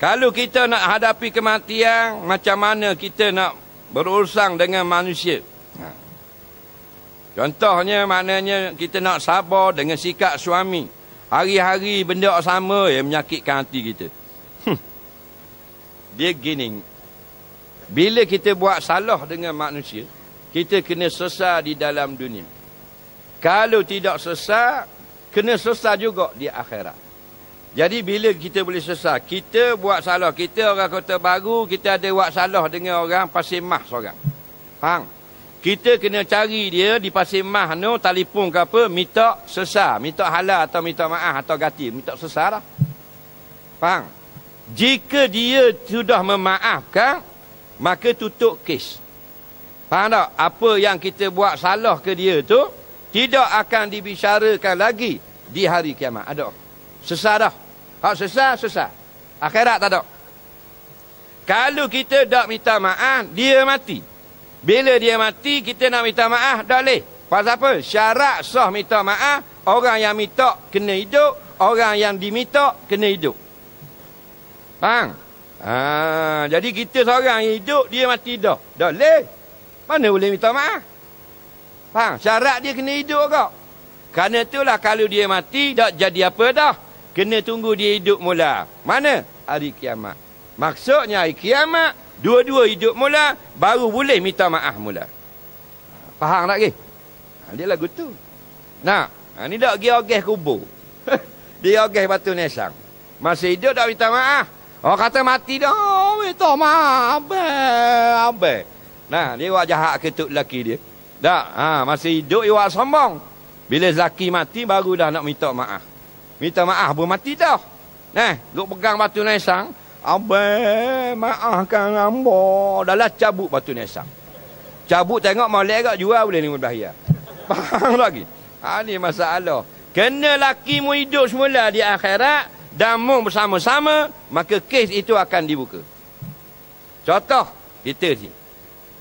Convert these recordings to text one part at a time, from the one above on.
Kalau kita nak hadapi kematian, macam mana kita nak berurusan dengan manusia? Ha. Contohnya, maknanya kita nak sabar dengan sikap suami. Hari-hari benda sama yang menyakitkan hati kita. Hmm. Dia gini. Bila kita buat salah dengan manusia, kita kena sesar di dalam dunia. Kalau tidak sesar, kena sesar juga di akhirat. Jadi bila kita boleh sesah, kita buat salah. Kita orang kota baru, kita ada buat salah dengan orang Pasir Mah seorang. Faham? Kita kena cari dia di Pasir Mah ni, telefon ke apa, minta sesah. Minta halal atau minta maaf atau gati, Minta sesah lah. Faham? Jika dia sudah memaafkan, maka tutup kes. Faham tak? Apa yang kita buat salah ke dia tu, tidak akan dibicarakan lagi di hari kiamat. Ada? Sesah dah. kalau sesah, sesah. Akhirat tak ada. Kalau kita tak minta maaf, dia mati. Bila dia mati, kita nak minta maaf, tak boleh. Pasal apa? Syarat sah minta maaf, orang yang minta kena hidup, orang yang diminta kena hidup. Faham? Ha, jadi kita seorang yang hidup, dia mati dah. Tak boleh. Mana boleh minta maaf? Faham? Syarat dia kena hidup kau. Kerana itulah kalau dia mati, tak jadi apa dah. Kena tunggu dia hidup mula. Mana? Hari kiamat. Maksudnya hari kiamat, dua-dua hidup mula, baru boleh minta maaf mula. Faham tak ke? Ha, dia lagu tu. Nak? Ha, ni dah pergi ogeh kubur. dia ogeh batu nesang. Masih hidup dah minta maaf. oh kata mati dah. Oh, minta maaf. Abe. Nah, dia buat jahat ketuk lelaki dia. Tak? Ha, masih hidup, dia buat sombong. Bila lelaki mati, baru dah nak minta maaf. Minta maaf pun mati tau. Nah, duk pegang batu nesang, Abang maafkan hamba. Dah lah cabut batu nesang, Cabut tengok molek agak jual boleh mudah bahaya. Faham lagi? Ha, ini masalah. Kena laki mu hidup semula di akhirat. Damu bersama-sama. Maka kes itu akan dibuka. Contoh kita ni.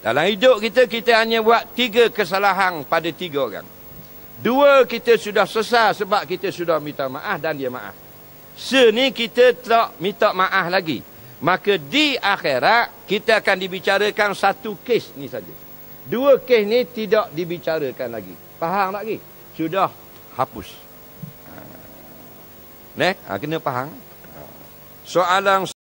Dalam hidup kita, kita hanya buat tiga kesalahan pada tiga orang. Dua, kita sudah sesal sebab kita sudah minta maaf dan dia maaf. Seni kita tak minta maaf lagi. Maka di akhirat, kita akan dibicarakan satu kes ni saja. Dua kes ni tidak dibicarakan lagi. Faham tak lagi? Sudah hapus. Ha. Ne? Ha, kena faham. Ha. Soalan